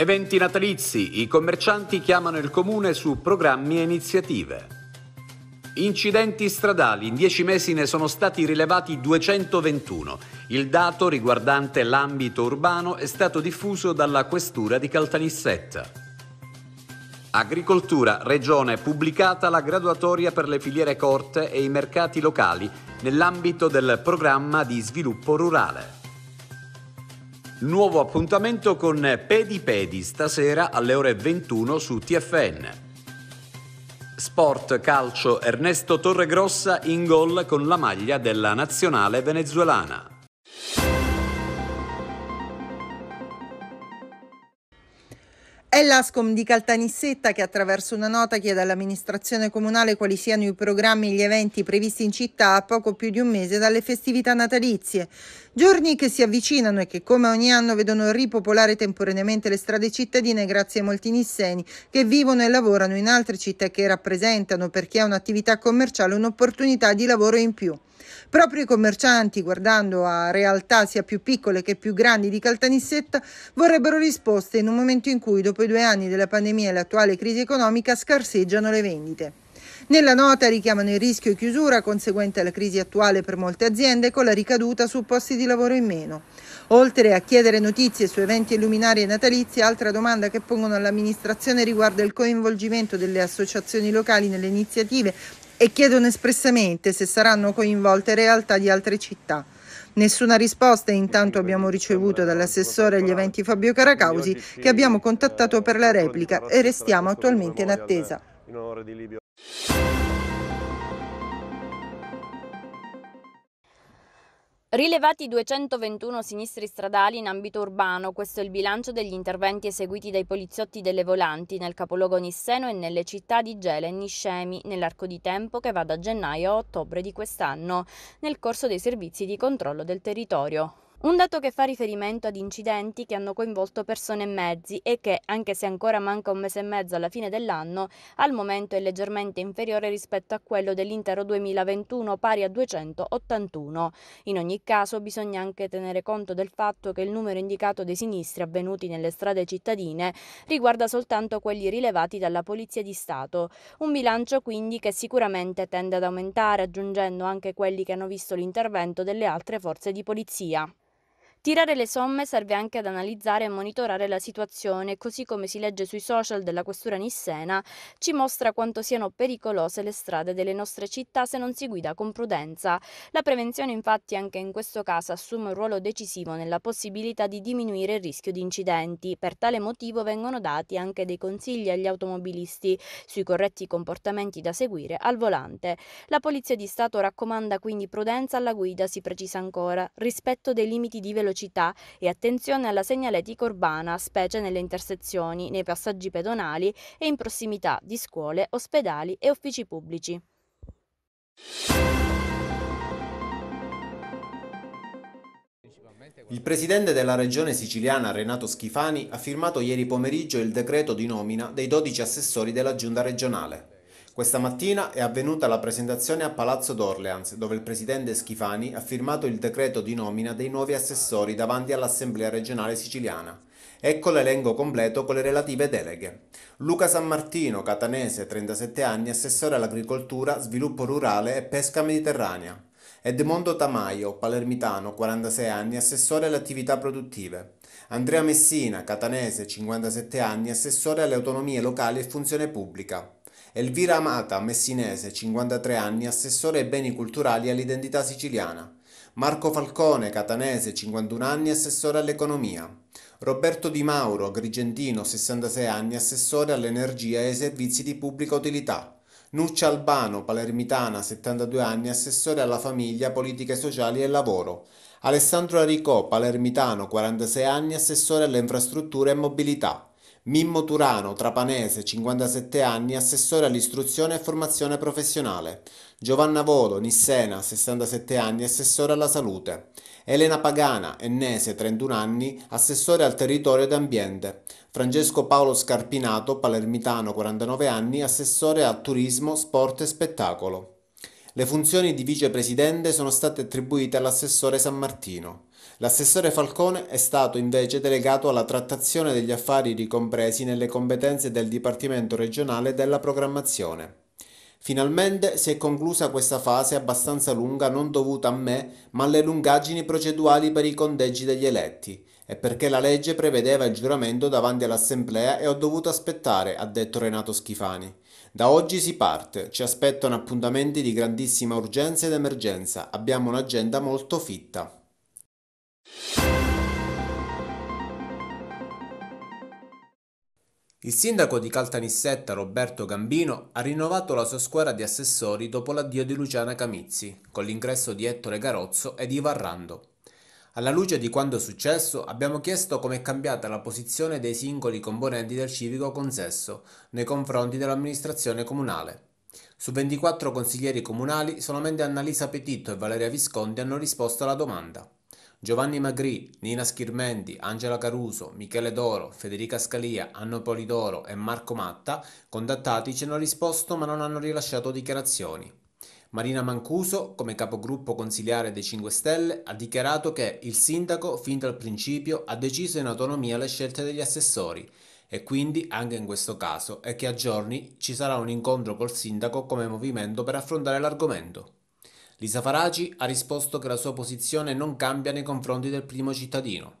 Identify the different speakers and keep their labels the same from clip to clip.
Speaker 1: Eventi natalizi, i commercianti chiamano il comune su programmi e iniziative. Incidenti stradali, in dieci mesi ne sono stati rilevati 221. Il dato riguardante l'ambito urbano è stato diffuso dalla questura di Caltanissetta. Agricoltura, Regione, pubblicata la graduatoria per le filiere corte e i mercati locali nell'ambito del programma di sviluppo rurale. Nuovo appuntamento con Pedi Pedi stasera alle ore 21 su TFN. Sport calcio Ernesto Torregrossa in gol con la maglia della nazionale venezuelana.
Speaker 2: È l'ASCOM di Caltanissetta che attraverso una nota chiede all'amministrazione comunale quali siano i programmi e gli eventi previsti in città a poco più di un mese dalle festività natalizie. Giorni che si avvicinano e che come ogni anno vedono ripopolare temporaneamente le strade cittadine grazie a molti nisseni che vivono e lavorano in altre città e che rappresentano per chi ha un'attività commerciale un'opportunità di lavoro in più. Proprio i commercianti, guardando a realtà sia più piccole che più grandi di Caltanissetta, vorrebbero risposte in un momento in cui, dopo i due anni della pandemia e l'attuale crisi economica, scarseggiano le vendite. Nella nota richiamano il rischio di chiusura conseguente alla crisi attuale per molte aziende con la ricaduta su posti di lavoro in meno. Oltre a chiedere notizie su eventi illuminari e natalizi, altra domanda che pongono all'amministrazione riguarda il coinvolgimento delle associazioni locali nelle iniziative e chiedono espressamente se saranno coinvolte realtà di altre città. Nessuna risposta intanto abbiamo ricevuto dall'assessore agli eventi Fabio Caracausi che abbiamo contattato per la replica e restiamo attualmente in attesa.
Speaker 3: Rilevati 221 sinistri stradali in ambito urbano, questo è il bilancio degli interventi eseguiti dai poliziotti delle volanti nel capoluogo nisseno e nelle città di Gela e Niscemi nell'arco di tempo che va da gennaio a ottobre di quest'anno, nel corso dei servizi di controllo del territorio. Un dato che fa riferimento ad incidenti che hanno coinvolto persone e mezzi e che, anche se ancora manca un mese e mezzo alla fine dell'anno, al momento è leggermente inferiore rispetto a quello dell'intero 2021, pari a 281. In ogni caso bisogna anche tenere conto del fatto che il numero indicato dei sinistri avvenuti nelle strade cittadine riguarda soltanto quelli rilevati dalla Polizia di Stato. Un bilancio quindi che sicuramente tende ad aumentare, aggiungendo anche quelli che hanno visto l'intervento delle altre forze di polizia. Tirare le somme serve anche ad analizzare e monitorare la situazione, così come si legge sui social della questura Nissena, ci mostra quanto siano pericolose le strade delle nostre città se non si guida con prudenza. La prevenzione infatti anche in questo caso assume un ruolo decisivo nella possibilità di diminuire il rischio di incidenti. Per tale motivo vengono dati anche dei consigli agli automobilisti sui corretti comportamenti da seguire al volante. La Polizia di Stato raccomanda quindi prudenza alla guida, si precisa ancora, rispetto dei limiti di velocità velocità e attenzione alla segnaletica urbana, specie nelle intersezioni, nei passaggi pedonali e in prossimità di scuole, ospedali e uffici pubblici.
Speaker 1: Il presidente della regione siciliana Renato Schifani ha firmato ieri pomeriggio il decreto di nomina dei 12 assessori della giunta regionale. Questa mattina è avvenuta la presentazione a Palazzo d'Orleans, dove il presidente Schifani ha firmato il decreto di nomina dei nuovi assessori davanti all'Assemblea regionale siciliana. Ecco l'elenco completo con le relative deleghe. Luca San Martino, catanese, 37 anni, assessore all'agricoltura, sviluppo rurale e pesca mediterranea. Edmondo Tamaio, palermitano, 46 anni, assessore alle attività produttive. Andrea Messina, catanese, 57 anni, assessore alle autonomie locali e funzione pubblica. Elvira Amata, messinese, 53 anni, assessore ai beni culturali e all'identità siciliana. Marco Falcone, catanese, 51 anni, assessore all'economia. Roberto Di Mauro, agrigentino, 66 anni, assessore all'energia e ai servizi di pubblica utilità. Nuccia Albano, palermitana, 72 anni, assessore alla famiglia, politiche sociali e lavoro. Alessandro Aricò, palermitano, 46 anni, assessore alle infrastrutture e mobilità. Mimmo Turano, trapanese, 57 anni, assessore all'istruzione e formazione professionale. Giovanna Volo, Nissena, 67 anni, assessore alla salute. Elena Pagana, ennese, 31 anni, assessore al territorio ed ambiente. Francesco Paolo Scarpinato, palermitano, 49 anni, assessore al turismo, sport e spettacolo. Le funzioni di vicepresidente sono state attribuite all'assessore San Martino. L'assessore Falcone è stato invece delegato alla trattazione degli affari ricompresi nelle competenze del Dipartimento regionale della programmazione. Finalmente si è conclusa questa fase abbastanza lunga non dovuta a me, ma alle lungaggini procedurali per i conteggi degli eletti, e perché la legge prevedeva il giuramento davanti all'assemblea e ho dovuto aspettare, ha detto Renato Schifani. Da oggi si parte, ci aspettano appuntamenti di grandissima urgenza ed emergenza, abbiamo un'agenda molto fitta. Il sindaco di Caltanissetta Roberto Gambino ha rinnovato la sua squadra di assessori dopo l'addio di Luciana Camizzi, con l'ingresso di Ettore Garozzo e di Varrando. Alla luce di quanto è successo, abbiamo chiesto come è cambiata la posizione dei singoli componenti del civico consesso nei confronti dell'amministrazione comunale. Su 24 consiglieri comunali, solamente Annalisa Petito e Valeria Visconti hanno risposto alla domanda. Giovanni Magrì, Nina Schirmendi, Angela Caruso, Michele Doro, Federica Scalia, Anno Polidoro e Marco Matta, contattati, ci hanno risposto ma non hanno rilasciato dichiarazioni. Marina Mancuso, come capogruppo consigliare dei 5 Stelle, ha dichiarato che il sindaco, fin dal principio, ha deciso in autonomia le scelte degli assessori e quindi anche in questo caso è che a giorni ci sarà un incontro col sindaco come movimento per affrontare l'argomento. Lisa Faragi ha risposto che la sua posizione non cambia nei confronti del primo cittadino.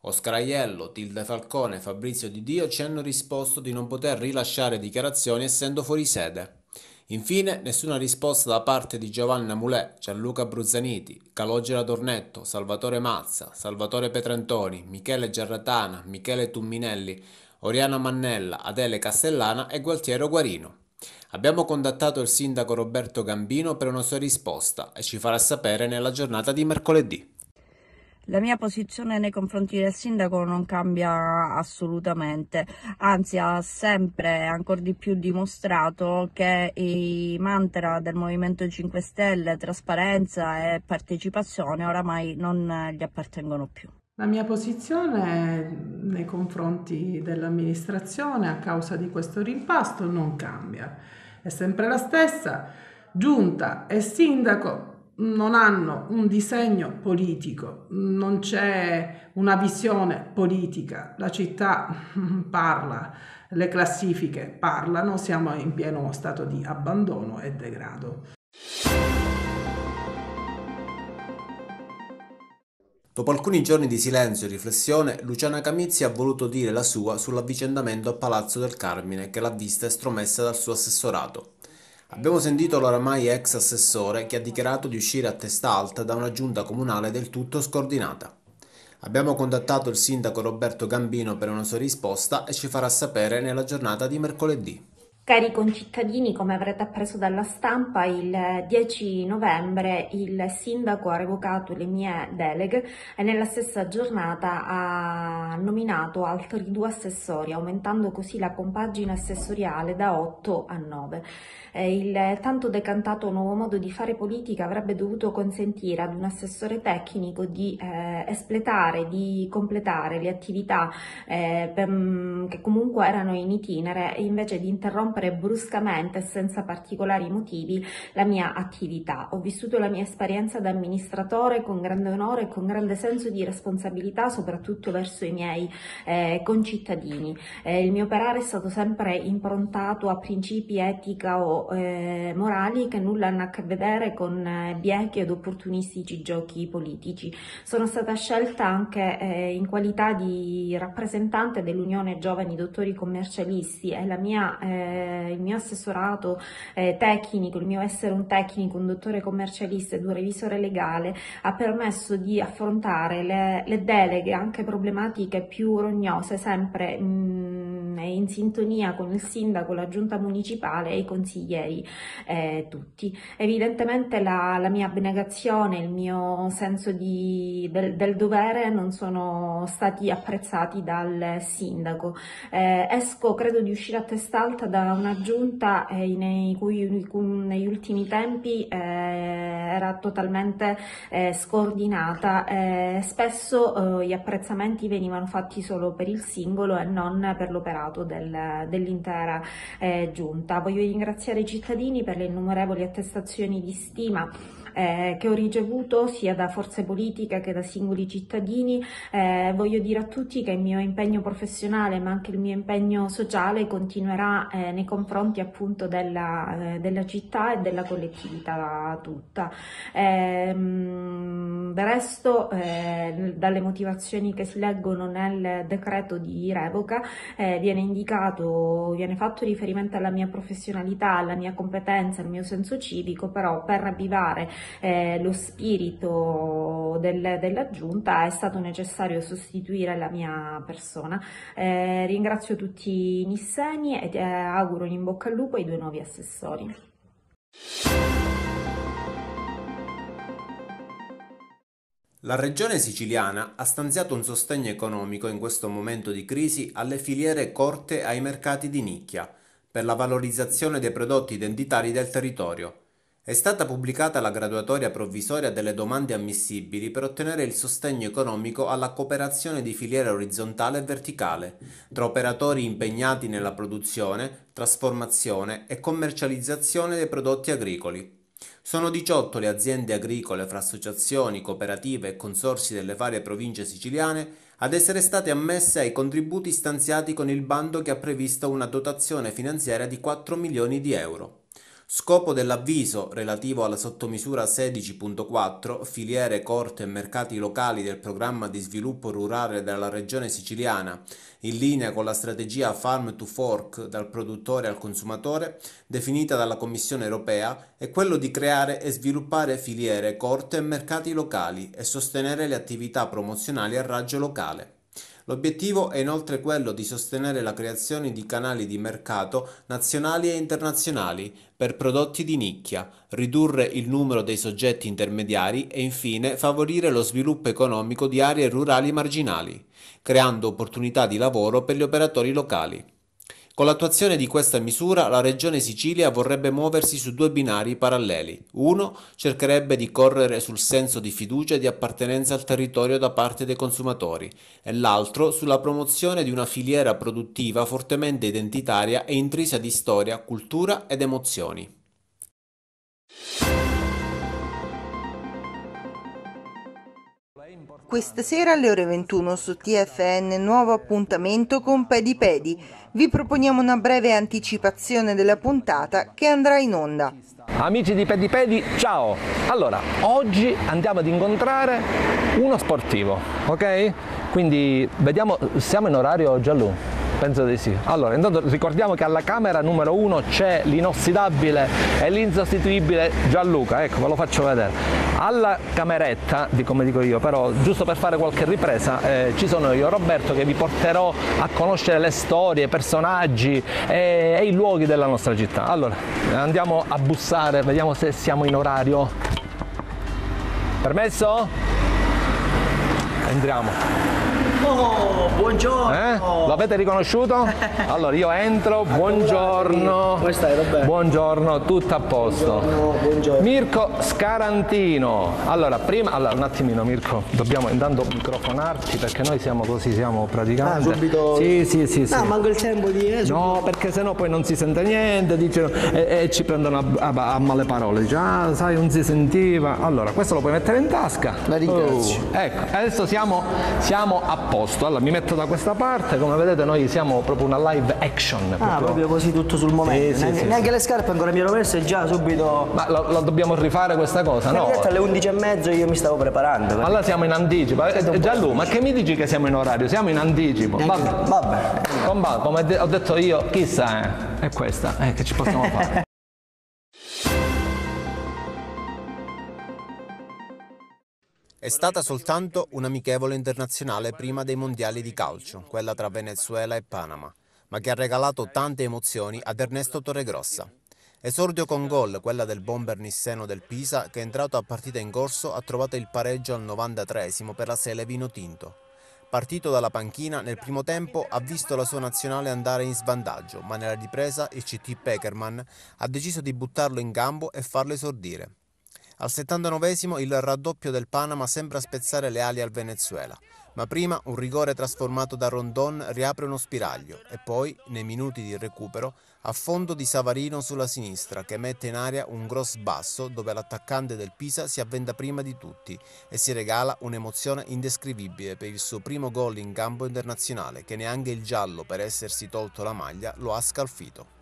Speaker 1: Oscar Aiello, Tilde Falcone e Fabrizio Di Dio ci hanno risposto di non poter rilasciare dichiarazioni essendo fuori sede. Infine, nessuna risposta da parte di Giovanna Mulè, Gianluca Bruzzaniti, Calogera Tornetto, Salvatore Mazza, Salvatore Petrantoni, Michele Giarratana, Michele Tumminelli, Oriana Mannella, Adele Castellana e Gualtiero Guarino. Abbiamo contattato il sindaco Roberto Gambino per una sua risposta e ci farà sapere nella giornata di mercoledì.
Speaker 3: La mia posizione nei confronti del sindaco non cambia assolutamente, anzi ha sempre ancora di più dimostrato che i mantra del Movimento 5 Stelle, trasparenza e partecipazione oramai non gli
Speaker 2: appartengono più. La mia posizione nei confronti dell'amministrazione a causa di questo rimpasto non cambia è sempre la stessa. Giunta e sindaco non hanno un disegno politico, non c'è una visione politica, la città parla, le classifiche parlano, siamo in pieno stato di abbandono e degrado.
Speaker 1: Dopo alcuni giorni di silenzio e riflessione, Luciana Camizzi ha voluto dire la sua sull'avvicendamento a Palazzo del Carmine che l'ha vista estromessa dal suo assessorato. Abbiamo sentito l'oramai ex assessore che ha dichiarato di uscire a testa alta da una giunta comunale del tutto scordinata. Abbiamo contattato il sindaco Roberto Gambino per una sua risposta e ci farà sapere nella giornata di mercoledì.
Speaker 4: Cari concittadini, come avrete appreso dalla stampa, il 10 novembre il sindaco ha revocato le mie deleghe e nella stessa giornata ha nominato altri due assessori, aumentando così la compagine assessoriale da 8 a 9. Eh, il tanto decantato nuovo modo di fare politica avrebbe dovuto consentire ad un assessore tecnico di eh, espletare, di completare le attività eh, mm, che comunque erano in itinere e invece di interrompere interrompere bruscamente e senza particolari motivi la mia attività. Ho vissuto la mia esperienza da amministratore con grande onore e con grande senso di responsabilità, soprattutto verso i miei eh, concittadini. Eh, il mio operare è stato sempre improntato a principi etica o eh, morali che nulla hanno a che vedere con eh, biechi ed opportunistici giochi politici. Sono stata scelta anche eh, in qualità di rappresentante dell'Unione Giovani Dottori Commercialisti e la mia eh, eh, il mio assessorato eh, tecnico, il mio essere un tecnico, un dottore commercialista ed un revisore legale ha permesso di affrontare le, le deleghe anche problematiche più rognose sempre mh, è in sintonia con il sindaco, la giunta municipale e i consiglieri eh, tutti. Evidentemente la, la, mia abnegazione, il mio senso di, del, del, dovere non sono stati apprezzati dal sindaco. Eh, esco, credo di uscire a testa alta da una giunta eh, nei cui, negli ultimi tempi eh, era totalmente eh, scordinata. Eh, spesso gli apprezzamenti venivano fatti solo per il singolo e non per l'operato risultato del, dell'intera eh, giunta. Voglio ringraziare i cittadini per le innumerevoli attestazioni di stima eh, che ho ricevuto sia da forze politiche che da singoli cittadini. Eh, voglio dire a tutti che il mio impegno professionale ma anche il mio impegno sociale continuerà eh, nei confronti appunto della, eh, della, città e della collettività tutta. Ehm, del resto eh, dalle motivazioni che si leggono nel decreto di revoca eh, viene indicato, viene fatto riferimento alla mia professionalità, alla mia competenza, al mio senso civico, però per avvivare eh, lo spirito del, della giunta è stato necessario sostituire la mia persona. Eh, ringrazio tutti i nisseni e eh, auguro in bocca al lupo ai due nuovi assessori.
Speaker 1: La regione siciliana ha stanziato un sostegno economico in questo momento di crisi alle filiere corte ai mercati di nicchia per la valorizzazione dei prodotti identitari del territorio. È stata pubblicata la graduatoria provvisoria delle domande ammissibili per ottenere il sostegno economico alla cooperazione di filiera orizzontale e verticale, tra operatori impegnati nella produzione, trasformazione e commercializzazione dei prodotti agricoli. Sono 18 le aziende agricole fra associazioni, cooperative e consorsi delle varie province siciliane ad essere state ammesse ai contributi stanziati con il bando che ha previsto una dotazione finanziaria di 4 milioni di euro. Scopo dell'avviso relativo alla sottomisura 16.4 Filiere, Corte e Mercati Locali del Programma di Sviluppo Rurale della Regione Siciliana, in linea con la strategia Farm to Fork dal produttore al consumatore, definita dalla Commissione europea, è quello di creare e sviluppare filiere, corte e mercati locali e sostenere le attività promozionali a raggio locale. L'obiettivo è inoltre quello di sostenere la creazione di canali di mercato nazionali e internazionali per prodotti di nicchia, ridurre il numero dei soggetti intermediari e infine favorire lo sviluppo economico di aree rurali marginali, creando opportunità di lavoro per gli operatori locali. Con l'attuazione di questa misura la Regione Sicilia vorrebbe muoversi su due binari paralleli. Uno cercherebbe di correre sul senso di fiducia e di appartenenza al territorio da parte dei consumatori e l'altro sulla promozione di una filiera produttiva fortemente identitaria e intrisa di storia, cultura ed emozioni.
Speaker 2: questa sera alle ore 21 su TFN nuovo appuntamento con Pedi Pedi. Vi proponiamo una breve anticipazione della puntata che andrà in onda.
Speaker 5: Amici di Pedi Pedi, ciao! Allora, oggi andiamo ad incontrare uno sportivo, ok? Quindi vediamo, siamo in orario giallo. Penso di sì. Allora, intanto ricordiamo che alla camera numero 1 c'è l'inossidabile e l'insostituibile Gianluca, ecco, ve lo faccio vedere. Alla cameretta, di come dico io, però giusto per fare qualche ripresa, eh, ci sono io, Roberto, che vi porterò a conoscere le storie, i personaggi e, e i luoghi della nostra città. Allora, andiamo a bussare, vediamo se siamo in orario. Permesso? Entriamo buongiorno! Eh? Lo avete riconosciuto? Allora io entro, buongiorno. Come stai Roberto. Buongiorno, tutto a posto. Buongiorno, buongiorno. Mirko Scarantino. Allora, prima, allora, un attimino Mirko, dobbiamo intanto microfonarti perché noi siamo così, siamo praticamente. Ah, subito. Sì, sì, sì. sì. Ah, manco il tempo di. Eh, no, perché sennò poi non si sente niente, dicono, e, e, ci prendono a, a, a male parole. Dice, ah, sai, non si sentiva. Allora, questo lo puoi mettere in tasca. La ringrazio. Oh. Ecco, adesso siamo, siamo a posto posto. Allora mi metto da questa parte, come vedete noi siamo proprio una live action. Ah, proprio, così tutto sul
Speaker 2: momento. Sì, ne sì, neanche
Speaker 5: sì. le scarpe ancora mi ero messo e già subito... Ma lo, la dobbiamo rifare questa cosa, no? Perché alle 11.30 io mi stavo preparando. Perché... Allora siamo in anticipo. Eh, Gianlu, ma che mi dici che siamo in orario? Siamo in anticipo. Vabbè. Vabbè. Comba, come ho detto io, chissà, eh, è questa, eh, che ci possiamo fare.
Speaker 1: È stata soltanto un'amichevole internazionale prima dei mondiali di calcio, quella tra Venezuela e Panama, ma che ha regalato tante emozioni ad Ernesto Torregrossa. Esordio con gol, quella del bomber nisseno del Pisa, che è entrato a partita in corso, ha trovato il pareggio al 93 per la Sele Vino Tinto. Partito dalla panchina, nel primo tempo ha visto la sua nazionale andare in svantaggio, ma nella ripresa il CT Peckerman ha deciso di buttarlo in gambo e farlo esordire. Al 79 il raddoppio del Panama sembra spezzare le ali al Venezuela, ma prima un rigore trasformato da Rondon riapre uno spiraglio e poi, nei minuti di recupero, affondo di Savarino sulla sinistra che mette in aria un gross basso dove l'attaccante del Pisa si avvenda prima di tutti e si regala un'emozione indescrivibile per il suo primo gol in campo internazionale che neanche il giallo per essersi tolto la maglia lo ha scalfito.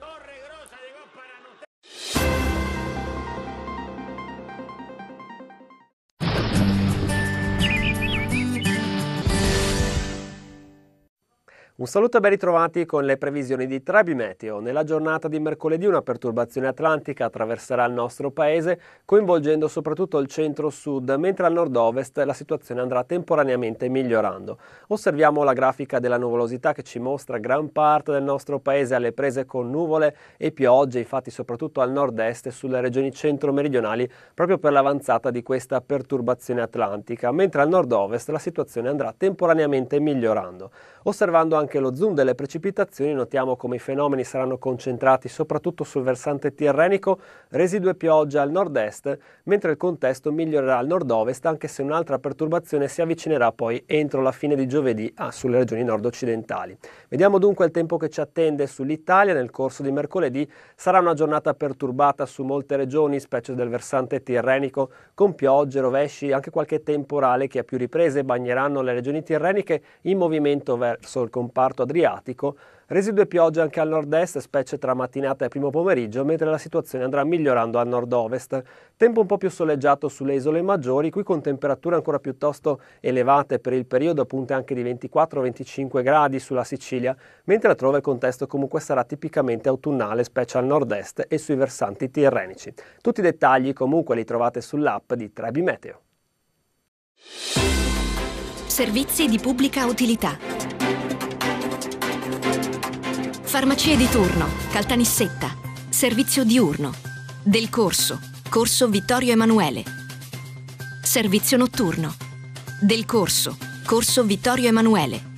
Speaker 6: Un saluto e ben ritrovati con le previsioni di Meteo. Nella giornata di mercoledì una perturbazione atlantica attraverserà il nostro paese, coinvolgendo soprattutto il centro-sud, mentre al nord-ovest la situazione andrà temporaneamente migliorando. Osserviamo la grafica della nuvolosità che ci mostra gran parte del nostro paese alle prese con nuvole e piogge, infatti soprattutto al nord-est e sulle regioni centro-meridionali, proprio per l'avanzata di questa perturbazione atlantica, mentre al nord-ovest la situazione andrà temporaneamente migliorando. Osservando anche anche lo zoom delle precipitazioni notiamo come i fenomeni saranno concentrati soprattutto sul versante tirrenico, residue pioggia al nord-est, mentre il contesto migliorerà al nord-ovest anche se un'altra perturbazione si avvicinerà poi entro la fine di giovedì ah, sulle regioni nord-occidentali. Vediamo dunque il tempo che ci attende sull'Italia nel corso di mercoledì. Sarà una giornata perturbata su molte regioni, specie del versante tirrenico, con piogge, rovesci, anche qualche temporale che a più riprese bagneranno le regioni tirreniche in movimento verso il comparto comparto adriatico, residue piogge anche al nord-est, specie tra mattinata e primo pomeriggio, mentre la situazione andrà migliorando al nord-ovest. Tempo un po' più soleggiato sulle isole maggiori, qui con temperature ancora piuttosto elevate per il periodo, punte anche di 24-25 gradi sulla Sicilia, mentre altrove il contesto comunque sarà tipicamente autunnale, specie al nord-est e sui versanti tirrenici. Tutti i dettagli comunque li trovate sull'app di Trebi Meteo.
Speaker 4: Servizi di pubblica utilità Farmacie di turno, Caltanissetta, servizio diurno, del corso, corso Vittorio Emanuele. Servizio notturno, del corso, corso Vittorio Emanuele.